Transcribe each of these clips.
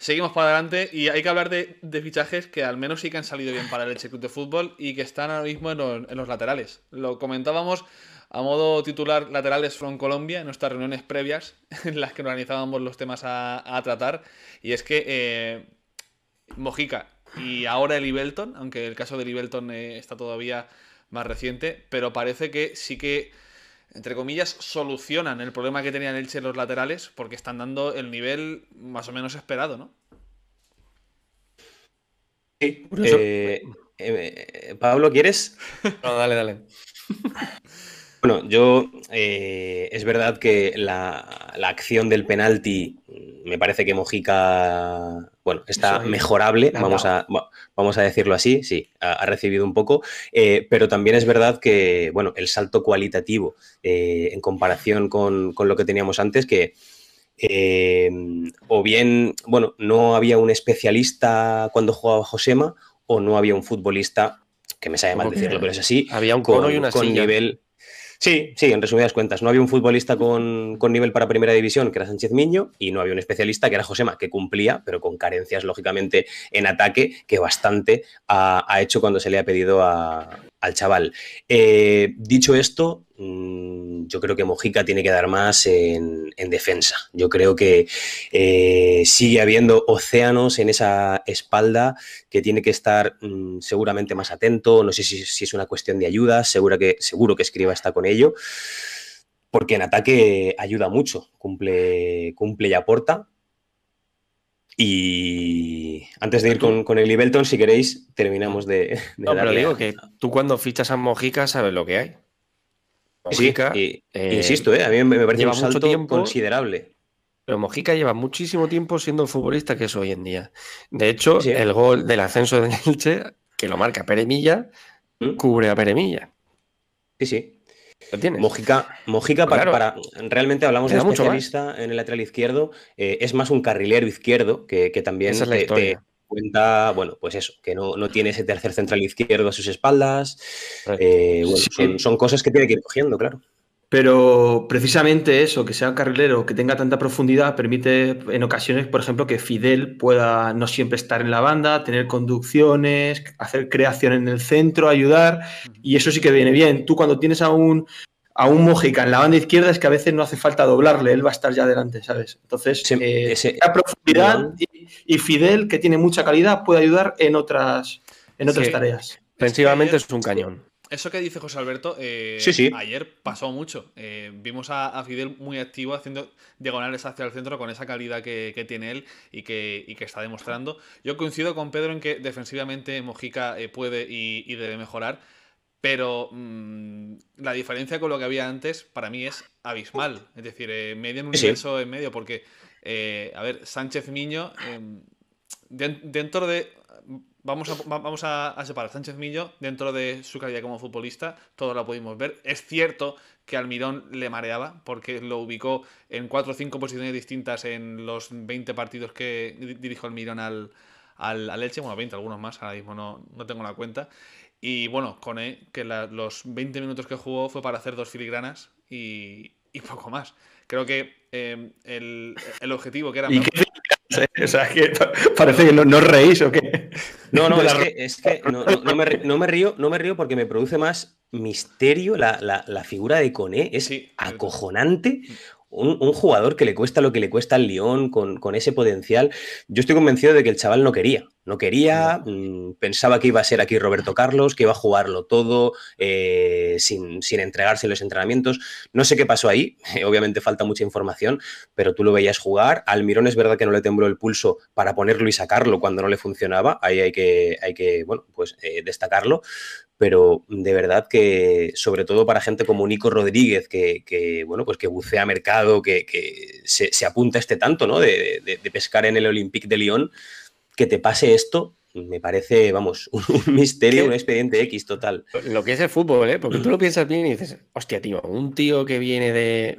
Seguimos para adelante y hay que hablar de, fichajes que al menos sí que han salido bien para el Elche de Fútbol y que están ahora mismo en los, laterales. Lo comentábamos a modo titular Laterales from Colombia en nuestras reuniones previas en las que organizábamos los temas a, tratar. Y es que eh, Mojica y ahora el Ibelton, aunque el caso de Ibelton eh, está todavía más reciente, pero parece que sí que entre comillas, solucionan el problema que tenían Elche los laterales porque están dando el nivel más o menos esperado, ¿no? Sí. Eh, eh, eh, Pablo, ¿quieres? No, dale, dale. Bueno, yo eh, es verdad que la, acción del penalti me parece que Mojica, bueno, está mejorable, vamos a, vamos a, decirlo así, sí, ha, recibido un poco, eh, pero también es verdad que, bueno, el salto cualitativo eh, en comparación con, lo que teníamos antes, que o bien, bueno, no había un especialista cuando jugaba Josema o no había un futbolista que me sabe mal decirlo, pero es así. Había un con, una con nivel Sí, sí, en resumidas cuentas, no había un futbolista con, nivel para primera división, que era Sánchez Miño, y no había un especialista, que era Josema, que cumplía, pero con carencias, lógicamente, en ataque, que bastante ha hecho cuando se le ha pedido a, al chaval. Eh, dicho esto, mm, yo creo que Mojica tiene que dar más en, defensa. Yo creo que eh, sigue habiendo océanos en esa espalda que tiene que estar mm, seguramente más atento. No sé si, es una cuestión de ayuda, seguro que, seguro que Escriba está con ello. Porque en ataque ayuda mucho, cumple, cumple y aporta, y antes de ir con, con el Ibelton, si queréis, terminamos de. no, pero digo que tú cuando fichas a Mojica sabes lo que hay. Mojica, eh, insisto, eh, a mí me parece un mucho tiempo, considerable. Pero Mojica lleva muchísimo tiempo siendo el futbolista que es hoy en día. De hecho, el gol del ascenso de Elche, que lo marca Peremilla, Milla, ¿Mm? cubre a Peremilla. Sí, sí. Mojica, Mojica pues para, para, Realmente hablamos de ¿eh? especialista mucho en el lateral izquierdo. Eh, es más un carrilero izquierdo que, también te, cuenta, bueno, pues eso, que no, no, tiene ese tercer central izquierdo a sus espaldas. Eh, son, cosas que tiene que ir cogiendo, claro. Pero precisamente eso, que sea un carrilero que tenga tanta profundidad, permite en ocasiones, por ejemplo, que Fidel pueda no siempre estar en la banda, tener conducciones, hacer creación en el centro, ayudar, y eso sí que viene bien. Tú cuando tienes a un, a Mojica en la banda izquierda es que a veces no hace falta doblarle, él va a estar ya adelante, ¿sabes? Entonces, eh, esa profundidad y, Fidel, que tiene mucha calidad, puede ayudar en otras, en otras tareas. Defensivamente es un cañón eso que dice José Alberto, eh, ayer pasó mucho. Eh, vimos a, Fidel muy activo haciendo diagonales hacia el centro con esa calidad que, tiene él y que, está demostrando. Yo coincido con Pedro en que defensivamente Mojica eh, puede y, debe mejorar, pero mm, la diferencia con lo que había antes para mí es abismal. Es decir, medio en un universo en medio, porque, a ver, Sánchez Miño, em, dentro de Vamos a, vamos a, separar Sánchez Millo dentro de su calidad como futbolista, todo lo pudimos ver. Es cierto que Almirón le mareaba porque lo ubicó en cuatro o cinco posiciones distintas en los 20 partidos que dirigió Almirón al, al, al Elche, bueno, 20, algunos más, ahora mismo no, no tengo la cuenta. Y bueno, con que los 20 minutos que jugó fue para hacer dos filigranas y, poco más. Creo que eh, el, el, objetivo que era o sea, que parece que no, no reís o qué. No, no, es que, no, me, río, no me río porque me produce más misterio la, figura de Coné. Es acojonante un, jugador que le cuesta lo que le cuesta al León con, ese potencial, yo estoy convencido de que el chaval no quería. No quería, mm, pensaba que iba a ser aquí Roberto Carlos, que iba a jugarlo todo eh, sin, entregarse los entrenamientos. No sé qué pasó ahí, obviamente falta mucha información, pero tú lo veías jugar. Almirón es verdad que no le tembló el pulso para ponerlo y sacarlo cuando no le funcionaba, ahí hay que, hay que pues, eh, destacarlo pero de verdad que, sobre todo para gente como Nico Rodríguez, que, bueno, pues que bucea mercado, que, se, apunta este tanto, ¿no? De, de, pescar en el Olympique de Lyon, que te pase esto, me parece, vamos, un, misterio, un expediente X total. Lo que es el fútbol, ¿eh? Porque tú lo piensas bien y dices, hostia, tío, un tío que viene de,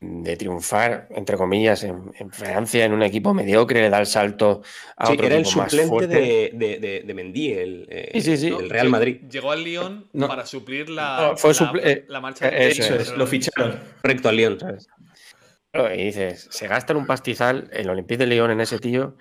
de triunfar, entre comillas, en, Francia, en un equipo mediocre, le da el salto a sí, otro era el suplente fuerte. De, de, el, eh, el Real Madrid. Llegó al Lyon para suplir la, eh, la, marcha. Eh, eso, lo ficharon. Recto al Lyon, Y dices, se gasta en un pastizal el Olympique de Lyon en ese tío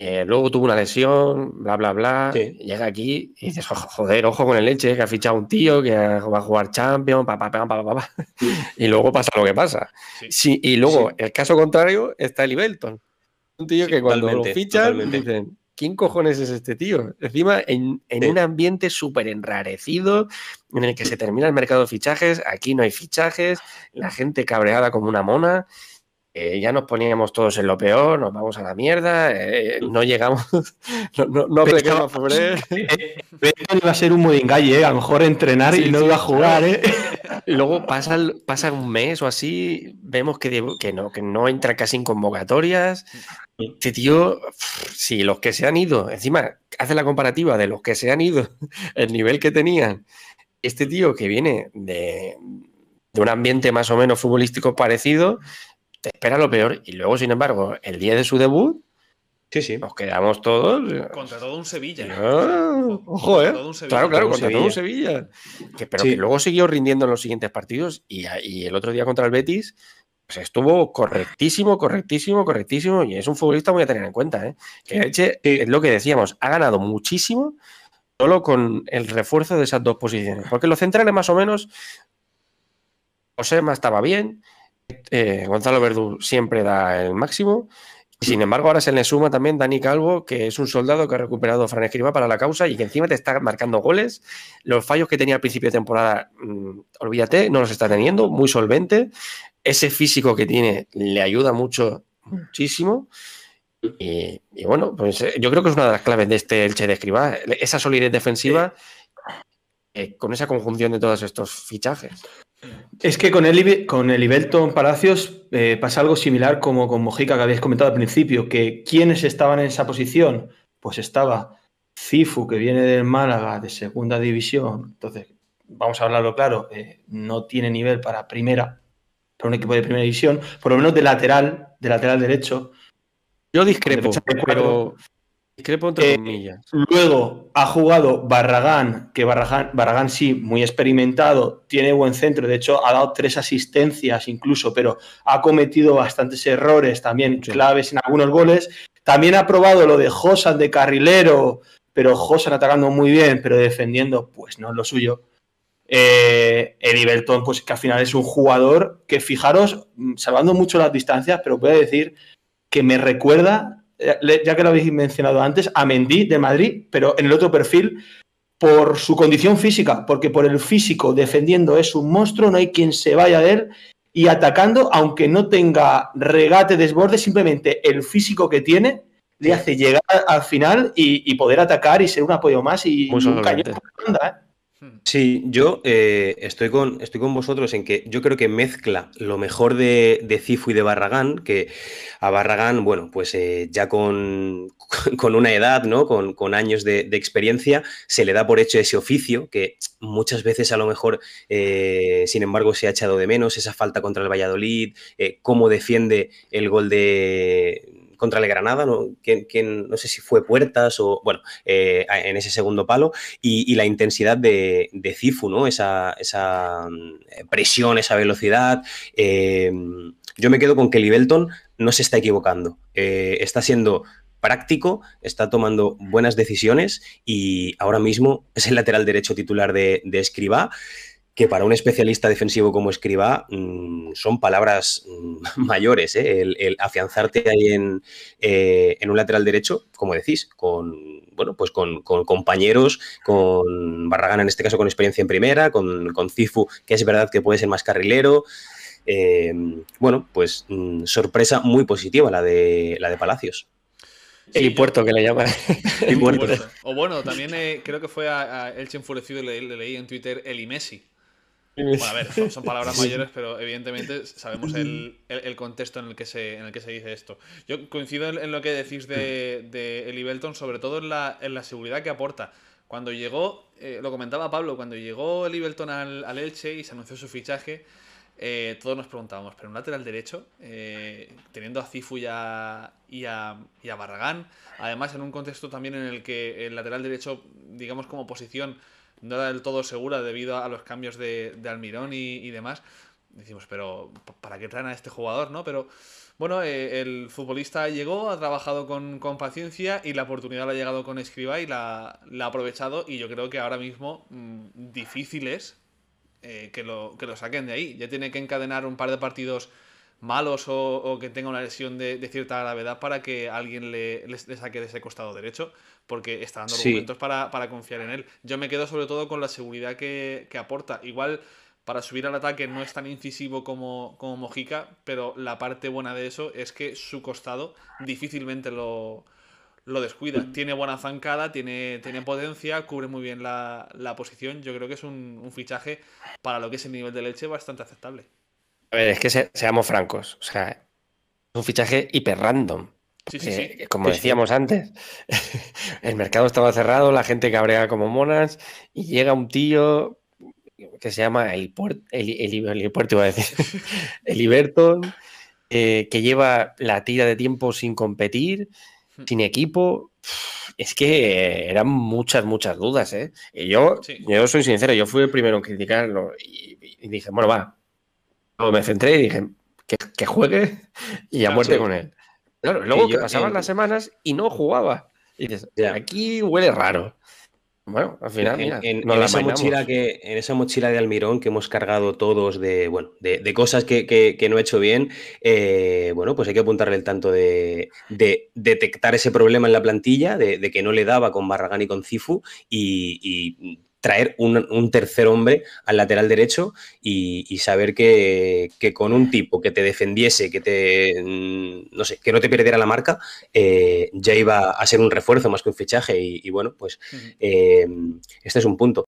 eh, luego tuvo una lesión, bla, bla, bla. Llega aquí y dices, joder, ojo con el leche, que ha fichado un tío, que va a jugar champion, pa, pa, pa, pa, Y luego pasa lo que pasa. Sí. y luego, el caso contrario, está el Belton. Un tío que cuando lo fichan, dicen, ¿quién cojones es este tío? Encima, en, un ambiente súper enrarecido, en el que se termina el mercado de fichajes, aquí no hay fichajes, la gente cabreada como una mona. Eh, ya nos poníamos todos en lo peor, nos vamos a la mierda, eh, eh, no llegamos, no, no, a a ser un modingalle, a lo mejor entrenar y no iba a jugar. luego pasa, pasa un mes o así, vemos que, que, no, que no entra casi en convocatorias. Este tío, si los que se han ido, encima hace la comparativa de los que se han ido, el nivel que tenían. Este tío que viene de, de un ambiente más o menos futbolístico parecido, te espera lo peor y luego, sin embargo, el día de su debut, sí, sí. nos quedamos todos. Eh, contra todo un Sevilla. ojo, eh. Claro, claro, contra, todo un Sevilla. pero que luego siguió rindiendo en los siguientes partidos y, el otro día contra el Betis. Pues estuvo correctísimo, correctísimo, correctísimo. Y es un futbolista muy a tener en cuenta. ¿eh? Que es lo que decíamos, ha ganado muchísimo solo con el refuerzo de esas dos posiciones. Porque los centrales, más o menos, Osema estaba bien, eh, Gonzalo Verdú siempre da el máximo. Y sin embargo, ahora se le suma también Dani Calvo, que es un soldado que ha recuperado Fran Escriba para la causa y que encima te está marcando goles. Los fallos que tenía al principio de temporada, mm, olvídate, no los está teniendo, muy solvente. Ese físico que tiene le ayuda mucho, muchísimo. Y, bueno, pues eh, yo creo que es una de las claves de este Elche de Escriba, esa solidez defensiva eh, con esa conjunción de todos estos fichajes. Es que con, el, con Palacios eh, pasa algo similar como con Mojica que habéis comentado al principio, que quienes estaban en esa posición, pues estaba Cifu, que viene del Málaga, de segunda división, entonces, vamos a hablarlo claro, eh, no tiene nivel para primera, para un equipo de primera división, por lo menos de lateral, de lateral derecho. Yo discrepo, pero, eh, luego ha jugado Barragán, que Barragán, sí, muy experimentado, tiene buen centro, de hecho ha dado tres asistencias incluso, pero ha cometido bastantes errores también claves en algunos goles. También ha probado lo de Josan de carrilero, pero Josan atacando muy bien, pero defendiendo, pues no es lo suyo. Eh, Everton, pues que al final es un jugador que, fijaros, mm, salvando mucho las distancias, pero a decir que me recuerda eh, ya que lo habéis mencionado antes, a Mendy de Madrid, pero en el otro perfil, por su condición física, porque por el físico defendiendo es un monstruo, no hay quien se vaya a él, y atacando, aunque no tenga regate, desborde, simplemente el físico que tiene le hace llegar al final y, poder atacar y ser un apoyo más y un cañón. ¿eh? Hmm. Sí, yo eh, estoy, con, estoy con vosotros en que yo creo que mezcla lo mejor de, Cifu y de Barragán, que a Barragán, bueno, pues eh, ya con, una edad, ¿no? Con, años de, experiencia, se le da por hecho ese oficio que muchas veces a lo mejor, eh, sin embargo, se ha echado de menos, esa falta contra el Valladolid, cómo defiende el gol de, contra el Granada, ¿no? no sé si fue Puertas o, bueno, eh, en ese segundo palo, y, la intensidad de, Cifu, ¿no? Esa, esa, mm, eh, presión, esa velocidad. Eh, yo me quedo con que Belton, no se está equivocando, está siendo práctico, está tomando buenas decisiones y ahora mismo es el lateral derecho titular de, de Escribá que para un especialista defensivo como Escriba mm, son palabras mm, mayores. ¿eh? El, afianzarte ahí eh, en, un lateral derecho, como decís, con bueno, pues con, compañeros, con Barragán en este caso con experiencia en primera, con, con Cifu, que es verdad que puede ser más carrilero. Eh, bueno, pues mm, sorpresa muy positiva la de, la de Palacios. el puerto que le llama. El O bueno, también creo que fue a, Elche Enfurecido, le, le leí en Twitter, el Messi bueno, a ver, son, palabras mayores, pero evidentemente sabemos el, contexto en el, que se, en el que se dice esto. Yo coincido en, lo que decís de, de sobre todo en la, seguridad que aporta. Cuando llegó, eh, lo comentaba Pablo, cuando llegó Eli al, al Elche y se anunció su fichaje, eh, todos nos preguntábamos, pero un lateral derecho, eh, teniendo a Cifu y a, y, y a Barragán, además en un contexto también en el que el lateral derecho, digamos como posición, no era del todo segura debido a los cambios de, Almirón y, demás. Decimos, pero ¿para qué traen a este jugador, no? Pero bueno, eh, el futbolista llegó, ha trabajado con, con, paciencia y la oportunidad la ha llegado con Escriba y la, ha aprovechado. Y yo creo que ahora mismo mm, difícil es eh, que, lo, que lo saquen de ahí. Ya tiene que encadenar un par de partidos malos o, que tenga una lesión de, cierta gravedad para que alguien le, saque de ese costado derecho, porque está dando argumentos para, confiar en él. Yo me quedo sobre todo con la seguridad que, aporta. Igual para subir al ataque no es tan incisivo como, Mojica, pero la parte buena de eso es que su costado difícilmente lo, descuida. Tiene buena zancada, tiene, tiene potencia, cubre muy bien la, posición. Yo creo que es un, fichaje para lo que es el nivel de leche bastante aceptable. A ver, es que seamos francos. O sea, es un fichaje hiper random. Eh, como decíamos antes, el mercado estaba cerrado, la gente cabrea como monas, y llega un tío que se llama el, eh, que lleva la tira de tiempo sin competir, hmm. sin equipo. Es que eran muchas, muchas dudas, ¿eh? Y yo, yo soy sincero, yo fui el primero en criticarlo y dije, bueno, va, me centré y dije, que, juegue y a muerte con él. luego que, pasaban las semanas y no jugaba. Y dices, aquí huele raro. Bueno, al final, en, esa mochila que, en esa mochila de almirón que hemos cargado todos de, bueno, de, cosas que, no he hecho bien, eh, bueno, pues hay que apuntarle el tanto de, detectar ese problema en la plantilla, de, que no le daba con Barragán y con Cifu, y traer un, un, tercer hombre al lateral derecho y, saber que, con un tipo que te defendiese, que te mm, no sé, que no te perdiera la marca, eh, ya iba a ser un refuerzo más que un fichaje. Y, bueno, pues eh, este es un punto.